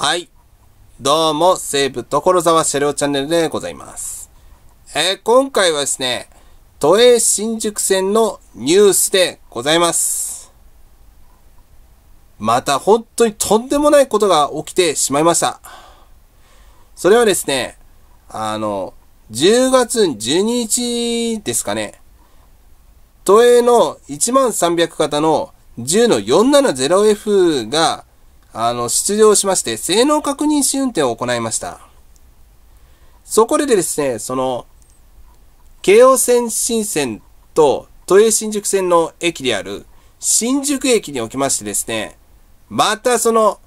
はい。どうも、西武所沢車両チャンネルでございます。えー、今回はですね、都営新宿線のニュースでございます。また本当にとんでもないことが起きてしまいました。それはですね、あの、10月12日ですかね、都営の1300型の10の 470F があの、出場しまして、性能確認試運転を行いました。そこでですね、その、京王線新線と都営新宿線の駅である新宿駅におきましてですね、またその、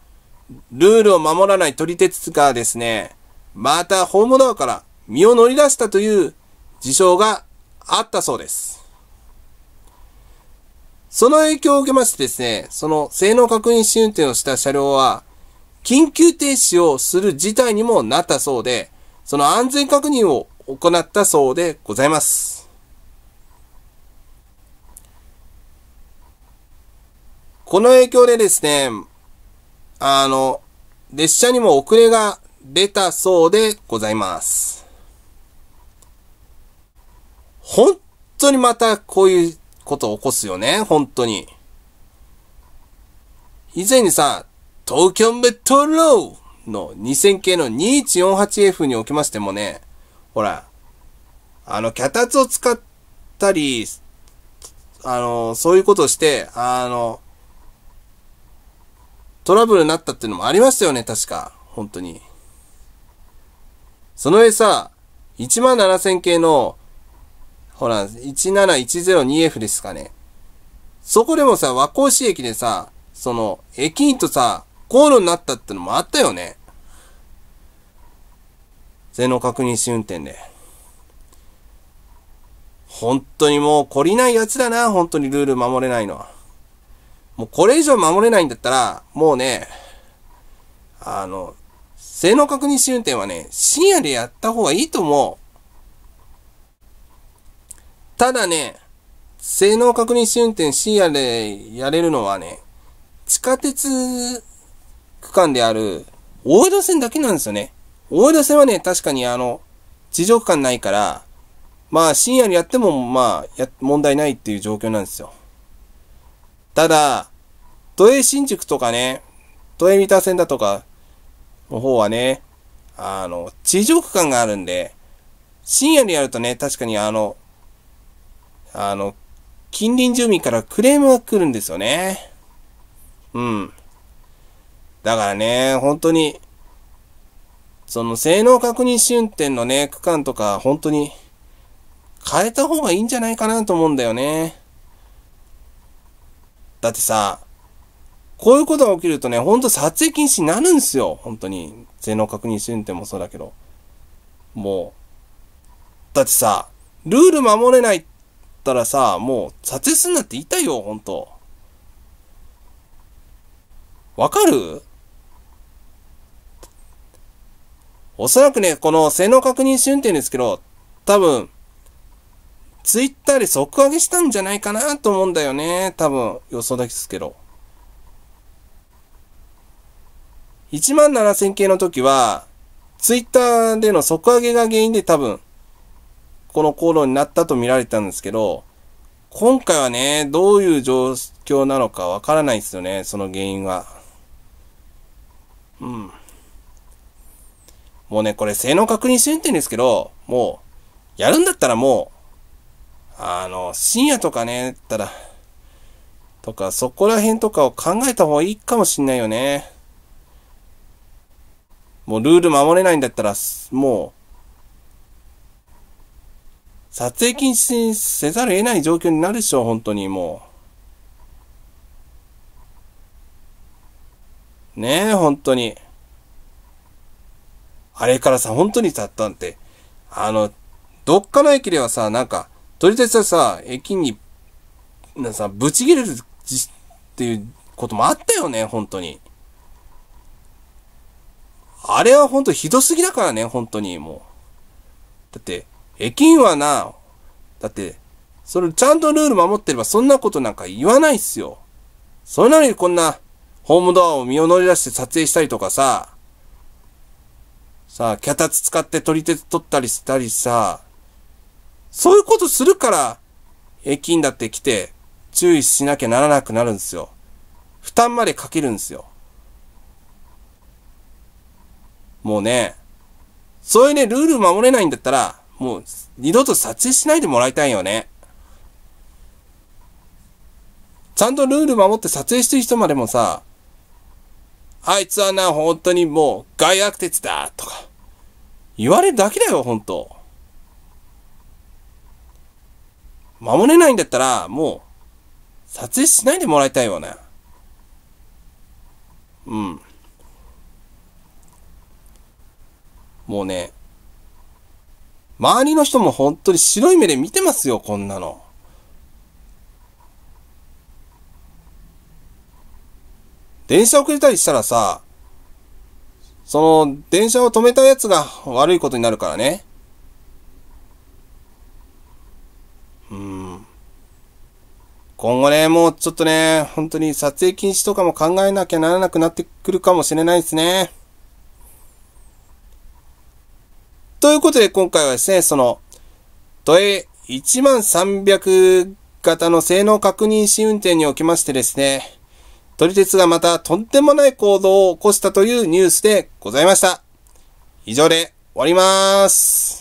ルールを守らない取り鉄がですね、またホームドアから身を乗り出したという事象があったそうです。その影響を受けましてですね、その性能確認試運転をした車両は、緊急停止をする事態にもなったそうで、その安全確認を行ったそうでございます。この影響でですね、あの、列車にも遅れが出たそうでございます。本当にまたこういうことを起こすよね、本当に。以前にさ、東京メトロの2000系の 2148F におきましてもね、ほら、あの、脚立を使ったり、あの、そういうことをして、あの、トラブルになったっていうのもありましたよね、確か。本当に。その上さ、17000系のほら、17102F ですかね。そこでもさ、和光市駅でさ、その、駅員とさ、口論になったってのもあったよね。性能確認試運転で。本当にもう懲りないやつだな、本当にルール守れないのは。もうこれ以上守れないんだったら、もうね、あの、性能確認試運転はね、深夜でやった方がいいと思う。ただね、性能確認試運転深夜でやれるのはね、地下鉄区間である大江戸線だけなんですよね。大江戸線はね、確かにあの、地上区間ないから、まあ深夜にやっても、まあ、や、問題ないっていう状況なんですよ。ただ、都営新宿とかね、都営三田線だとかの方はね、あの、地上区間があるんで、深夜にやるとね、確かにあの、あの、近隣住民からクレームが来るんですよね。うん。だからね、本当に、その性能確認試運転のね、区間とか、本当に、変えた方がいいんじゃないかなと思うんだよね。だってさ、こういうことが起きるとね、ほんと撮影禁止になるんですよ。本当に。性能確認試運転もそうだけど。もう。だってさ、ルール守れないっったらさ、もう撮影すんなって言いたいよ、ほんと。わかるおそらくね、この性能確認試運転ですけど、多分、ツイッターで即上げしたんじゃないかなと思うんだよね。多分、予想ですけど。17000系の時は、ツイッターでの即上げが原因で多分、この路になったと見られたんですけど、今回はね、どういう状況なのかわからないですよね、その原因は。うん。もうね、これ性能確認してんですけど、もう、やるんだったらもう、あの、深夜とかね、たら、とか、そこら辺とかを考えた方がいいかもしんないよね。もうルール守れないんだったら、もう、撮影禁止にせざるを得ない状況になるでしょ、本当にもう。ねえ、本当に。あれからさ、本当にたったんて、あの、どっかの駅ではさ、なんか、取り鉄はさ、駅に、なさ、ぶち切れるっていうこともあったよね、本当に。あれは本当ひどすぎだからね、本当に、もう。だって、駅員はな。だって、それちゃんとルール守ってればそんなことなんか言わないっすよ。それなのにこんな、ホームドアを身を乗り出して撮影したりとかさ、さあ、脚立使って取り手取ったりしたりさ、そういうことするから、駅員だって来て、注意しなきゃならなくなるんですよ。負担までかけるんですよ。もうね、そういうね、ルール守れないんだったら、もう二度と撮影しないでもらいたいよね。ちゃんとルール守って撮影してる人までもさ、あいつはな、本当にもう外悪鉄だとか、言われるだけだよ、本当守れないんだったら、もう、撮影しないでもらいたいよね。うん。もうね、周りの人も本当に白い目で見てますよ、こんなの。電車遅れたりしたらさ、その、電車を止めたやつが悪いことになるからね。うん。今後ね、もうちょっとね、本当に撮影禁止とかも考えなきゃならなくなってくるかもしれないですね。ということで今回はですね、その、都営1300型の性能確認試運転におきましてですね、撮り鉄がまたとんでもない行動を起こしたというニュースでございました。以上で終わります。